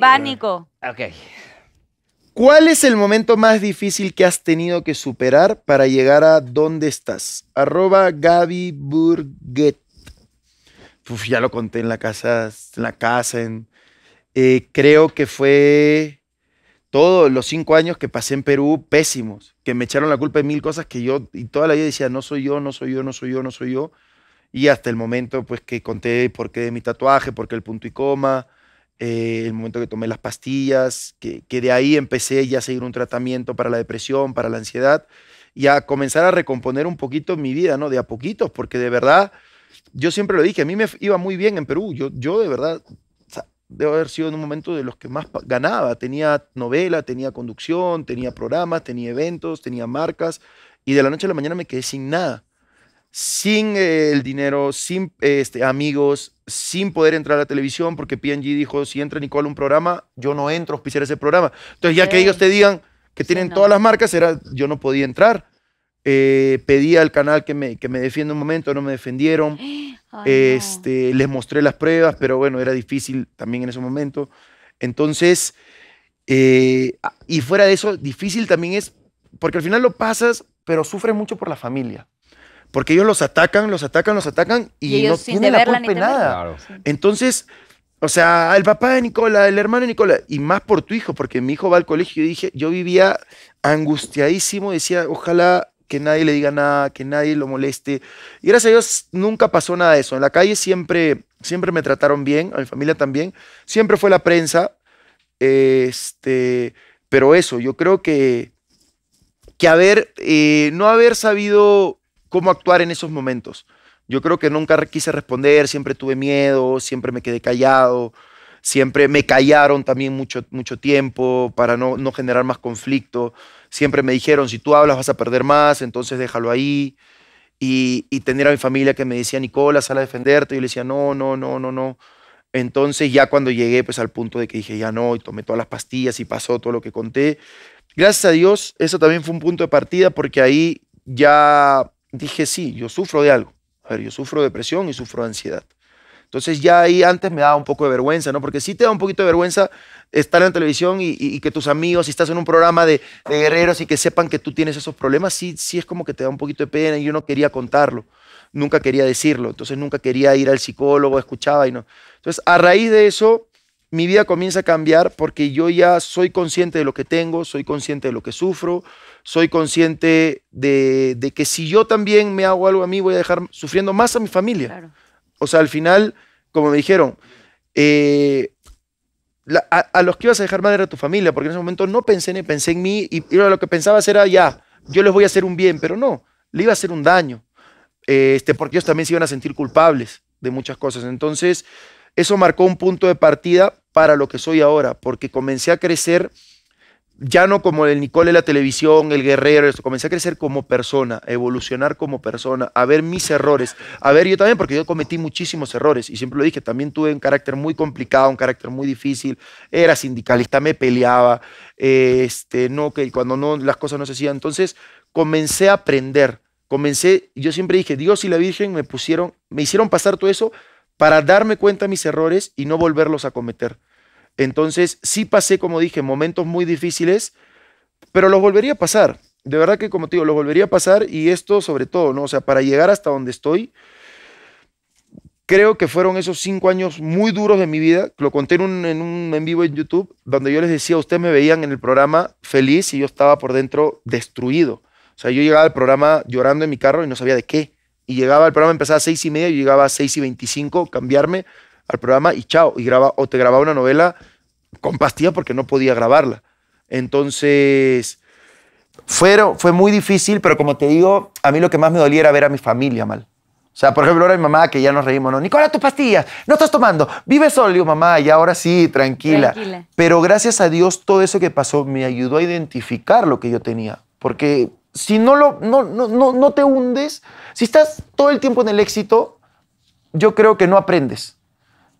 Va, Nico. Ah, ok. ¿Cuál es el momento más difícil que has tenido que superar para llegar a donde estás? Arroba Gaby Burguet. ya lo conté en la casa, en la casa. Eh, creo que fue todos los cinco años que pasé en Perú pésimos, que me echaron la culpa de mil cosas que yo, y toda la vida decía, no soy yo, no soy yo, no soy yo, no soy yo. Y hasta el momento, pues, que conté por qué mi tatuaje, por qué el punto y coma, eh, el momento que tomé las pastillas, que, de ahí empecé ya a seguir un tratamiento para la depresión, para la ansiedad, y a comenzar a recomponer un poquito mi vida, ¿no? De a poquitos, porque de verdad, yo siempre lo dije, a mí me iba muy bien en Perú, yo, yo de verdad debo haber sido en un momento de los que más ganaba. Tenía novela, tenía conducción, tenía programas, tenía eventos, tenía marcas. Y de la noche a la mañana me quedé sin nada sin eh, el dinero, sin este, amigos, sin poder entrar a la televisión, porque PNG dijo, si entra Nicole un programa, yo no entro a auspiciar ese programa. Entonces, ya que ellos te digan que tienen todas las marcas, era, yo no podía entrar. Eh, pedí al canal que me, que me defienda un momento, no me defendieron. este, Les mostré las pruebas, pero bueno, era difícil también en ese momento. Entonces, eh, y fuera de eso, difícil también es, porque al final lo pasas, pero sufres mucho por la familia. Porque ellos los atacan, los atacan, los atacan y, no tienen la culpa de nada. Entonces, o sea, el papá de Nicola, el hermano de Nicola, y más por tu hijo, porque mi hijo va al colegio y dije, yo vivía angustiadísimo, decía, ojalá que nadie le diga nada, que nadie lo moleste. Y gracias a Dios nunca pasó nada de eso. En la calle siempre, siempre me trataron bien, a mi familia también. Siempre fue la prensa. Este, pero eso, yo creo que, que haber, eh, no haber sabido cómo actuar en esos momentos. Yo creo que nunca quise responder, siempre tuve miedo, siempre me quedé callado, siempre me callaron también mucho, mucho tiempo para no, no generar más conflicto. Siempre me dijeron, si tú hablas vas a perder más, entonces déjalo ahí. Y, y tener a mi familia que me decía, Nicola, sal a defenderte. Yo le decía, no, no, no, no, no. Entonces ya cuando llegué pues al punto de que dije, ya no, y tomé todas las pastillas y pasó todo lo que conté. Gracias a Dios, eso también fue un punto de partida porque ahí ya dije, sí, yo sufro de algo. A ver, yo sufro depresión y sufro ansiedad. Entonces ya ahí antes me daba un poco de vergüenza, ¿no? Porque si te da un poquito de vergüenza estar en la televisión y, que tus amigos, si estás en un programa de, de, guerreros y que sepan que tú tienes esos problemas, sí, sí es como que te da un poquito de pena y yo no quería contarlo, nunca quería decirlo, entonces nunca quería ir al psicólogo, escuchaba y no. Entonces a raíz de eso mi vida comienza a cambiar porque yo ya soy consciente de lo que tengo, soy consciente de lo que sufro, soy consciente de, que si yo también me hago algo a mí, voy a dejar sufriendo más a mi familia. O sea, al final, como me dijeron, eh, a, los que ibas a dejar mal era tu familia, porque en ese momento no pensé ni pensé en mí y, lo que pensabas era ya, yo les voy a hacer un bien, pero no, le iba a hacer un daño, eh, este, porque ellos también se iban a sentir culpables de muchas cosas. Entonces, eso marcó un punto de partida para lo que soy ahora, porque comencé a crecer ya no como el Nicole de la televisión, el guerrero, comencé a crecer como persona, evolucionar como persona, a ver mis errores, a ver yo también, porque yo cometí muchísimos errores y siempre lo dije, también tuve un carácter muy complicado, un carácter muy difícil, era sindicalista, me peleaba, este, no, que cuando no, las cosas no se hacían, entonces comencé a aprender, comencé, yo siempre dije, Dios y la Virgen me pusieron, me hicieron pasar todo eso para darme cuenta de mis errores y no volverlos a cometer. Entonces, sí pasé, como dije, momentos muy difíciles, pero los volvería a pasar. De verdad que, como te digo, los volvería a pasar y esto sobre todo, ¿no? O sea, para llegar hasta donde estoy, creo que fueron esos cinco años muy duros de mi vida. Lo conté en un, en un en vivo en YouTube, donde yo les decía, ustedes me veían en el programa feliz y yo estaba por dentro destruido. O sea, yo llegaba al programa llorando en mi carro y no sabía de qué y llegaba al programa, empezaba a seis y media, llegaba a seis y veinticinco, cambiarme al programa y chao. Y graba, o te grababa una novela con pastilla porque no podía grabarla. Entonces, fue, fue muy difícil, pero como te digo, a mí lo que más me dolía era ver a mi familia mal. O sea, por ejemplo, ahora mi mamá, que ya nos reímos, ¿no? Nicola, tus pastillas, no estás tomando, vive solo. mamá, y ahora sí, tranquila. Pero gracias a Dios, todo eso que pasó me ayudó a identificar lo que yo tenía. Porque si no, lo, no, no, no, te hundes, si estás todo el tiempo en el éxito, yo creo que no aprendes.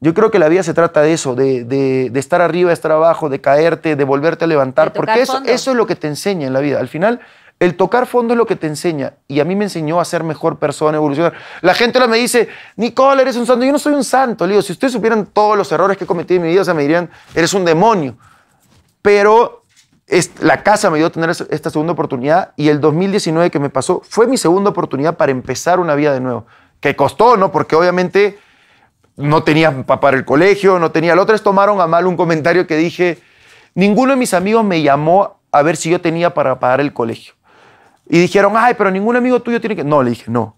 Yo creo que la vida se trata de eso, de, de, estar arriba, de estar abajo, de caerte, de volverte a levantar, porque eso, eso es lo que te enseña en la vida. Al final, el tocar fondo es lo que te enseña. Y a mí me enseñó a ser mejor persona, evolucionar. La gente ahora me dice, Nicole, eres un santo. Yo no soy un santo. Le si ustedes supieran todos los errores que he cometido en mi vida, se me dirían, eres un demonio. Pero la casa me dio tener esta segunda oportunidad y el 2019 que me pasó fue mi segunda oportunidad para empezar una vida de nuevo. Que costó, ¿no? Porque obviamente no tenía para, pagar el colegio, no tenía. Los otros tomaron a mal un comentario que dije, ninguno de mis amigos me llamó a ver si yo tenía para pagar el colegio. Y dijeron, ay, pero ningún amigo tuyo tiene que... No, le dije, no.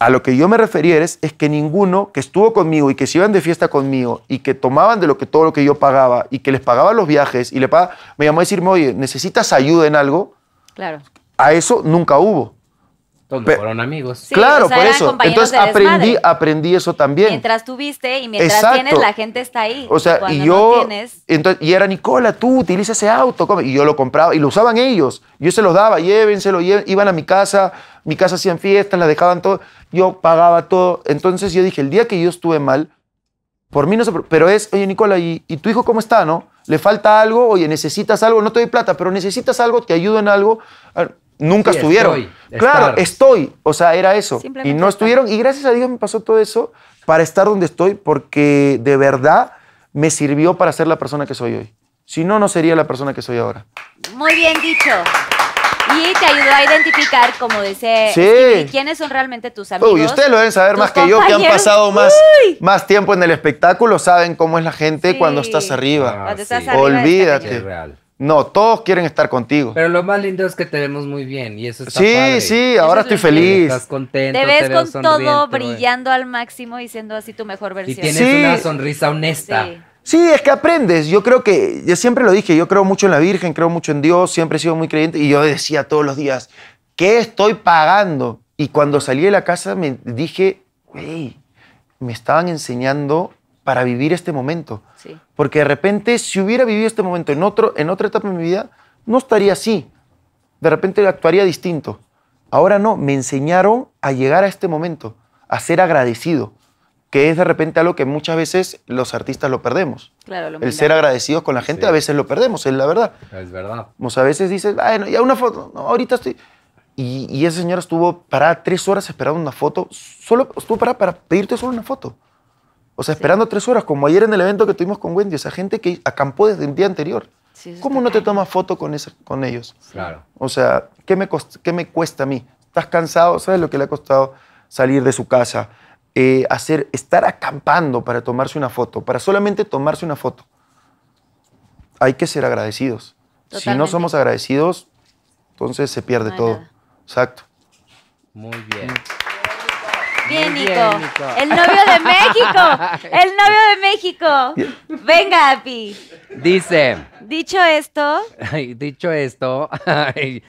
A lo que yo me refería es, que ninguno que estuvo conmigo y que se iban de fiesta conmigo y que tomaban de lo que todo lo que yo pagaba y que les pagaba los viajes y le pagaba, me llamó a decirme, oye, ¿necesitas ayuda en algo? Claro. A eso nunca hubo. fueron amigos. claro, por eso. Entonces aprendí, aprendí eso también. Mientras tuviste y mientras tienes, la gente está ahí. O sea, y, yo. entonces, y era Nicola, tú utilizas ese auto. Y yo lo compraba y lo usaban ellos. Yo se los daba, llévenselo, iban a mi casa, mi casa hacían fiestas, la dejaban todo yo pagaba todo. Entonces yo dije, el día que yo estuve mal, por mí no se... Pero es, oye, Nicola, ¿y, tu hijo cómo está, no? ¿Le falta algo? Oye, ¿necesitas algo? No te doy plata, pero ¿necesitas algo? ¿Te ayudo en algo? Ah, nunca estuvieron. claro, estoy. O sea, era eso. Y no estuvieron. Y gracias a Dios me pasó todo eso para estar donde estoy, porque de verdad me sirvió para ser la persona que soy hoy. Si no, no sería la persona que soy ahora. Muy bien dicho. Y te ayudó a identificar, como dice, quiénes son realmente tus amigos. Uy, ustedes lo deben saber más que yo, que han pasado más, más tiempo en el espectáculo, saben cómo es la gente cuando estás arriba. Ah, cuando estás arriba Olvídate. No, todos quieren estar contigo. Pero lo más lindo es que te vemos muy bien y eso está Sí, padre. sí, ahora estoy feliz. Estás contento, te ves con todo brillando al máximo y siendo así tu mejor versión. Y tienes una sonrisa honesta. Sí, es que aprendes. Yo creo que, yo siempre lo dije, yo creo mucho en la Virgen, creo mucho en Dios, siempre he sido muy creyente y yo decía todos los días, ¿qué estoy pagando? Y cuando salí de la casa me dije, me estaban enseñando para vivir este momento. Porque de repente, si hubiera vivido este momento en, otro, en otra etapa de mi vida, no estaría así. De repente actuaría distinto. Ahora no, me enseñaron a llegar a este momento, a ser agradecido, que es de repente algo que muchas veces los artistas lo perdemos. Claro, el ser agradecidos con la gente a veces lo perdemos, es la verdad. Es verdad. O sea, a veces dices, bueno, ya una foto, no, ahorita estoy... Y, y, esa señora estuvo para tres horas esperando una foto, solo estuvo parada para pedirte solo una foto. O sea, esperando tres horas, como ayer en el evento que tuvimos con Wendy, esa gente que acampó desde el día anterior. ¿Cómo no te tomas foto con, esa, con ellos? Claro. O sea, ¿qué me, ¿qué me cuesta a mí? Estás cansado, ¿sabes lo que le ha costado salir de su casa? Eh, hacer, estar acampando para tomarse una foto, para solamente tomarse una foto. Hay que ser agradecidos. Si no somos agradecidos, entonces se pierde todo. Exacto. Muy bien. bien Nico. El novio de México. El novio de México. Venga, Api. Dice. Dicho esto. dicho esto,